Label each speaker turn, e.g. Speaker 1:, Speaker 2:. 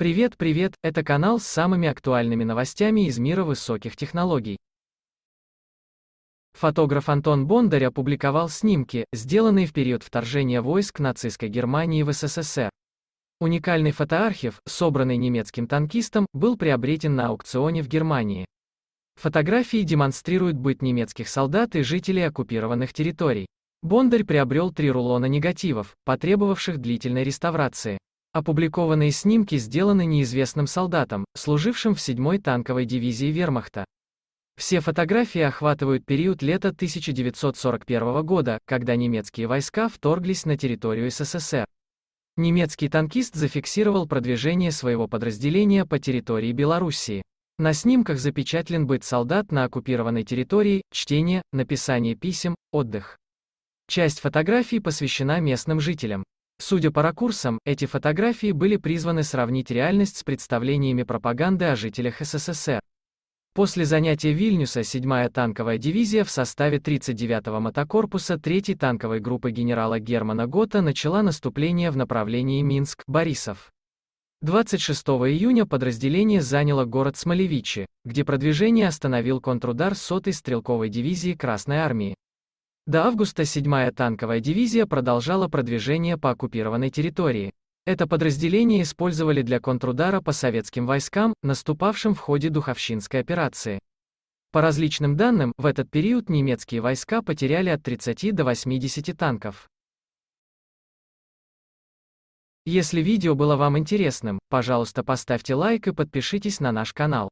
Speaker 1: Привет, привет, это канал с самыми актуальными новостями из мира высоких технологий. Фотограф Антон Бондарь опубликовал снимки, сделанные в период вторжения войск нацистской Германии в СССР. Уникальный фотоархив, собранный немецким танкистом, был приобретен на аукционе в Германии. Фотографии демонстрируют быт немецких солдат и жителей оккупированных территорий. Бондарь приобрел три рулона негативов, потребовавших длительной реставрации. Опубликованные снимки сделаны неизвестным солдатом, служившим в 7-й танковой дивизии вермахта. Все фотографии охватывают период лета 1941 года, когда немецкие войска вторглись на территорию СССР. Немецкий танкист зафиксировал продвижение своего подразделения по территории Белоруссии. На снимках запечатлен быт солдат на оккупированной территории, чтение, написание писем, отдых. Часть фотографий посвящена местным жителям. Судя по ракурсам, эти фотографии были призваны сравнить реальность с представлениями пропаганды о жителях СССР. После занятия Вильнюса 7-я танковая дивизия в составе 39-го мотокорпуса 3-й танковой группы генерала Германа Гота начала наступление в направлении Минск-Борисов. 26 июня подразделение заняло город Смолевичи, где продвижение остановил контрудар 100-й стрелковой дивизии Красной Армии. До августа 7-я танковая дивизия продолжала продвижение по оккупированной территории. Это подразделение использовали для контрудара по советским войскам, наступавшим в ходе Духовщинской операции. По различным данным, в этот период немецкие войска потеряли от 30 до 80 танков. Если видео было вам интересным, пожалуйста поставьте лайк и подпишитесь на наш канал.